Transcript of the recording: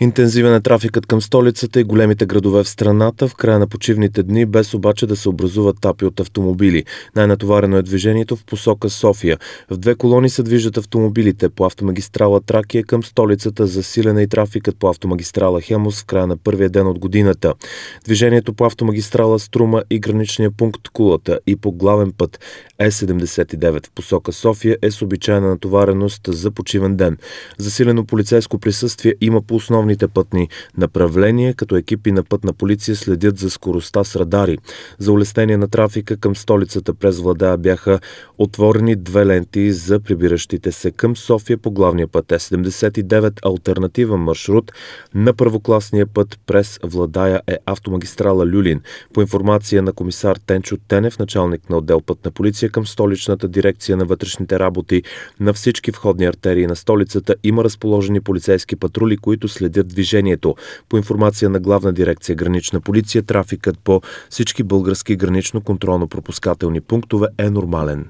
Интензивен е трафикът към столицата и големите градове в страната в края на почивните дни, без обаче да се образуват тапи от автомобили. Най-натоварено е движението в посока София. В две колони се движат автомобилите по автомагистрала Тракия към столицата, силена е и трафикът по автомагистрала Хемос в края на първия ден от годината. Движението по автомагистрала Струма и граничния пункт Кулата и по главен път Е79 в посока София е с обичайна натовареност за почивен ден. Засилено полицейско присъствие има по основни основните пътни направления, като екипи на пътна полиция следят за скоростта с радари. За улеснение на трафика към столицата през влада, бяха отворени две ленти за прибиращите се към София по главния път Е79 альтернатива маршрут на първокласния път през Владая е автомагистрала Люлин. По информация на комисар Тенчо Тенев, началник на отдел път на полиция към столичната дирекция на вътрешните работи, на всички входни артерии на столицата има разположени полицейски патрули, които следят следят движението. По информация на главна дирекция Гранична полиция, трафикът по всички български гранично контролно-пропускателни пунктове е нормален.